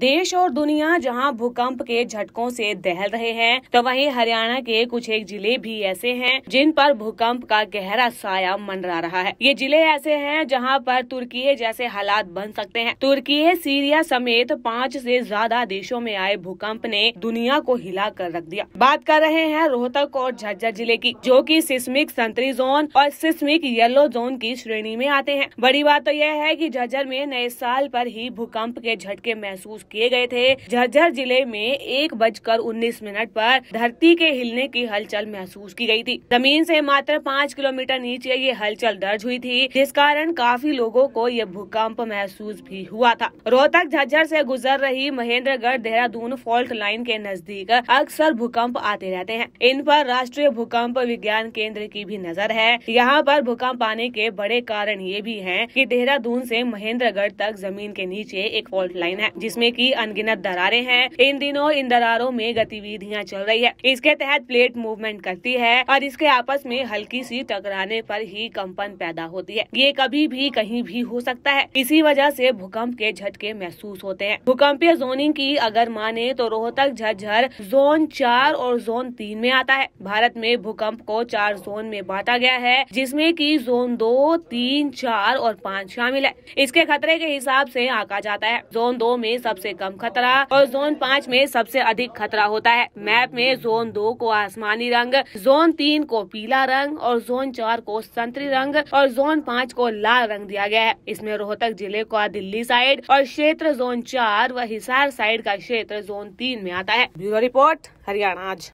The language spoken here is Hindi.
देश और दुनिया जहां भूकंप के झटकों से दहल रहे हैं तो वहीं हरियाणा के कुछ एक जिले भी ऐसे हैं जिन पर भूकंप का गहरा साया मंडरा रहा है ये जिले ऐसे हैं जहां पर तुर्की जैसे हालात बन सकते हैं तुर्की सीरिया समेत पाँच से ज्यादा देशों में आए भूकंप ने दुनिया को हिला कर रख दिया बात कर रहे हैं रोहतक और झज्जर जिले की जो की सिस्मिक संतरी जोन और सिस्मिक येलो जोन की श्रेणी में आते हैं बड़ी बात तो यह है की झज्जर में नए साल आरोप ही भूकंप के झटके महसूस किए गए थे झज्जर जिले में एक बजकर उन्नीस मिनट पर धरती के हिलने की हलचल महसूस की गई थी जमीन से मात्र पाँच किलोमीटर नीचे ये हलचल दर्ज हुई थी जिस कारण काफी लोगों को ये भूकंप महसूस भी हुआ था रोहतक झज्जर से गुजर रही महेंद्रगढ़ देहरादून फॉल्ट लाइन के नजदीक अक्सर भूकंप आते रहते हैं इन पर राष्ट्रीय भूकंप विज्ञान केंद्र की भी नजर है यहाँ पर भूकंप आने के बड़े कारण ये भी है की देहरादून ऐसी महेंद्रगढ़ तक जमीन के नीचे एक फॉल्ट लाइन है जिसमे की अनगिनत दरारें हैं इन दिनों इन दरारों में गतिविधियां चल रही है इसके तहत प्लेट मूवमेंट करती है और इसके आपस में हल्की सी टकराने पर ही कंपन पैदा होती है ये कभी भी कहीं भी हो सकता है इसी वजह से भूकंप के झटके महसूस होते हैं भूकंपीय जोनिंग की अगर माने तो रोहतक झज्जर जोन चार और जोन तीन में आता है भारत में भूकंप को चार जोन में बांटा गया है जिसमे की जोन दो तीन चार और पाँच शामिल है इसके खतरे के हिसाब से आका जाता है जोन दो में सबसे सबसे कम खतरा और जोन पाँच में सबसे अधिक खतरा होता है मैप में जोन दो को आसमानी रंग जोन तीन को पीला रंग और जोन चार को संतरी रंग और जोन पाँच को लाल रंग दिया गया है इसमें रोहतक जिले को दिल्ली साइड और क्षेत्र जोन चार व हिसार साइड का क्षेत्र जोन तीन में आता है ब्यूरो रिपोर्ट हरियाणा आज